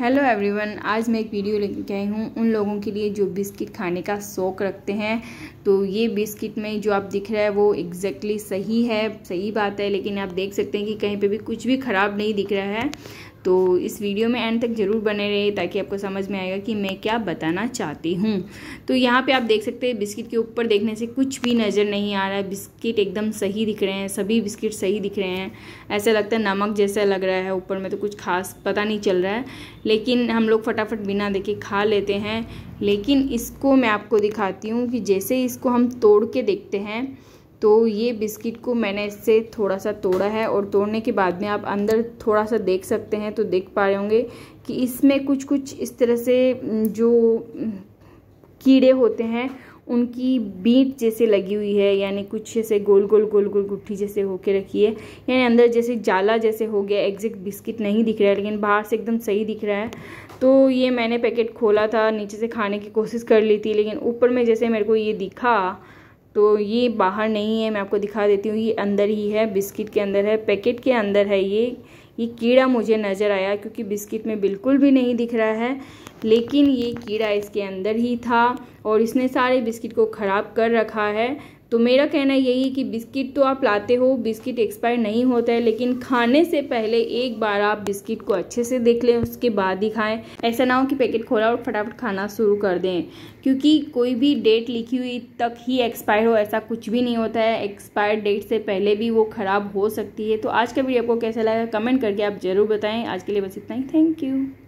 hello everyone आज मैं एक वीडियो लेके आई हूँ उन लोगों के लिए जो बिस्किट खाने का शौक़ रखते हैं तो ये बिस्किट में जो आप दिख रहा है वो एग्जैक्टली exactly सही है सही बात है लेकिन आप देख सकते हैं कि कहीं पे भी कुछ भी ख़राब नहीं दिख रहा है तो इस वीडियो में एंड तक ज़रूर बने रहे ताकि आपको समझ में आएगा कि मैं क्या बताना चाहती हूँ तो यहाँ पे आप देख सकते हैं बिस्किट के ऊपर देखने से कुछ भी नज़र नहीं आ रहा है बिस्किट एकदम सही दिख रहे हैं सभी बिस्किट सही दिख रहे हैं ऐसा लगता है नमक जैसा लग रहा है ऊपर में तो कुछ खास पता नहीं चल रहा है लेकिन हम लोग फटाफट बिना देखे खा लेते हैं लेकिन इसको मैं आपको दिखाती हूँ कि जैसे इसको हम तोड़ के देखते हैं तो ये बिस्किट को मैंने इससे थोड़ा सा तोड़ा है और तोड़ने के बाद में आप अंदर थोड़ा सा देख सकते हैं तो देख पा रहे होंगे कि इसमें कुछ कुछ इस तरह से जो कीड़े होते हैं उनकी बीट जैसे लगी हुई है यानी कुछ ऐसे गोल गोल गोल गोल गुट्ठी जैसे होके रखी है यानी अंदर जैसे जाला जैसे हो गया एग्जैक्ट बिस्किट नहीं दिख रहा है लेकिन बाहर से एकदम सही दिख रहा है तो ये मैंने पैकेट खोला था नीचे से खाने की कोशिश कर ली थी लेकिन ऊपर में जैसे मेरे को ये दिखा तो ये बाहर नहीं है मैं आपको दिखा देती हूँ ये अंदर ही है बिस्किट के अंदर है पैकेट के अंदर है ये ये कीड़ा मुझे नज़र आया क्योंकि बिस्किट में बिल्कुल भी नहीं दिख रहा है लेकिन ये कीड़ा इसके अंदर ही था और इसने सारे बिस्किट को ख़राब कर रखा है तो मेरा कहना यही है कि बिस्किट तो आप लाते हो बिस्किट एक्सपायर नहीं होता है लेकिन खाने से पहले एक बार आप बिस्किट को अच्छे से देख लें उसके बाद ही खाएं ऐसा ना हो कि पैकेट खोला और फटाफट खाना शुरू कर दें क्योंकि कोई भी डेट लिखी हुई तक ही एक्सपायर हो ऐसा कुछ भी नहीं होता है एक्सपायर डेट से पहले भी वो ख़राब हो सकती है तो आज का वीडियो आपको कैसा लगा कमेंट करके आप ज़रूर बताएं आज के लिए बस इतना ही थैंक यू